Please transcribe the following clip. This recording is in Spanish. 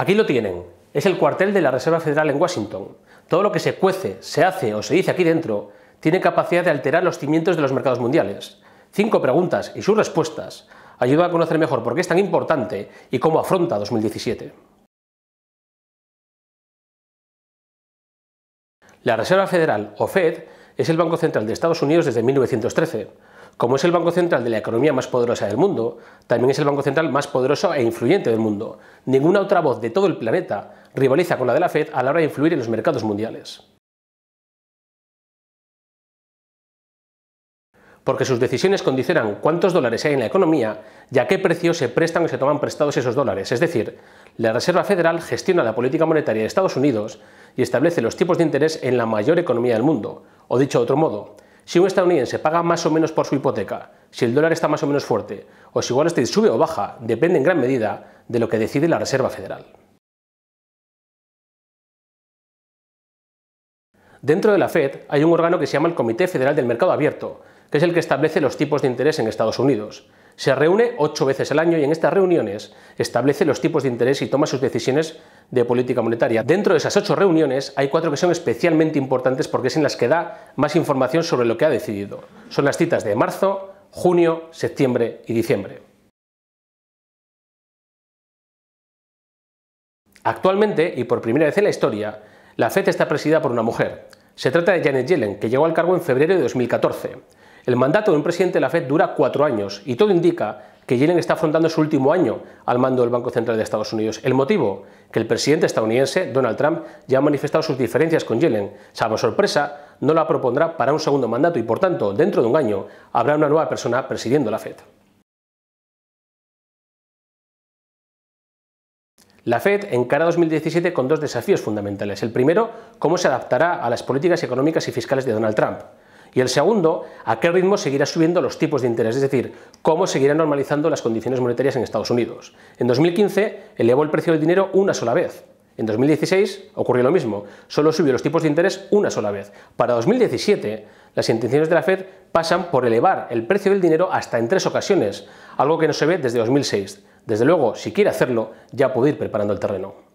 Aquí lo tienen. Es el cuartel de la Reserva Federal en Washington. Todo lo que se cuece, se hace o se dice aquí dentro tiene capacidad de alterar los cimientos de los mercados mundiales. Cinco preguntas y sus respuestas ayudan a conocer mejor por qué es tan importante y cómo afronta 2017. La Reserva Federal, o Fed, es el Banco Central de Estados Unidos desde 1913 como es el banco central de la economía más poderosa del mundo, también es el banco central más poderoso e influyente del mundo. Ninguna otra voz de todo el planeta rivaliza con la de la Fed a la hora de influir en los mercados mundiales. Porque sus decisiones condicionan cuántos dólares hay en la economía y a qué precio se prestan o se toman prestados esos dólares. Es decir, la Reserva Federal gestiona la política monetaria de Estados Unidos y establece los tipos de interés en la mayor economía del mundo. O dicho de otro modo, si un estadounidense paga más o menos por su hipoteca, si el dólar está más o menos fuerte, o si Wall Street sube o baja, depende en gran medida de lo que decide la Reserva Federal. Dentro de la Fed hay un órgano que se llama el Comité Federal del Mercado Abierto, que es el que establece los tipos de interés en Estados Unidos. Se reúne ocho veces al año y en estas reuniones establece los tipos de interés y toma sus decisiones de política monetaria. Dentro de esas ocho reuniones hay cuatro que son especialmente importantes porque es en las que da más información sobre lo que ha decidido. Son las citas de marzo, junio, septiembre y diciembre. Actualmente, y por primera vez en la historia, la FED está presidida por una mujer. Se trata de Janet Yellen, que llegó al cargo en febrero de 2014. El mandato de un presidente de la Fed dura cuatro años y todo indica que Yellen está afrontando su último año al mando del Banco Central de Estados Unidos. El motivo, que el presidente estadounidense, Donald Trump, ya ha manifestado sus diferencias con Yellen. Salvo sorpresa, no la propondrá para un segundo mandato y, por tanto, dentro de un año habrá una nueva persona presidiendo la Fed. La Fed encara 2017 con dos desafíos fundamentales. El primero, cómo se adaptará a las políticas económicas y fiscales de Donald Trump. Y el segundo, a qué ritmo seguirá subiendo los tipos de interés, es decir, cómo seguirá normalizando las condiciones monetarias en Estados Unidos. En 2015 elevó el precio del dinero una sola vez. En 2016 ocurrió lo mismo, solo subió los tipos de interés una sola vez. Para 2017, las intenciones de la Fed pasan por elevar el precio del dinero hasta en tres ocasiones, algo que no se ve desde 2006. Desde luego, si quiere hacerlo, ya puede ir preparando el terreno.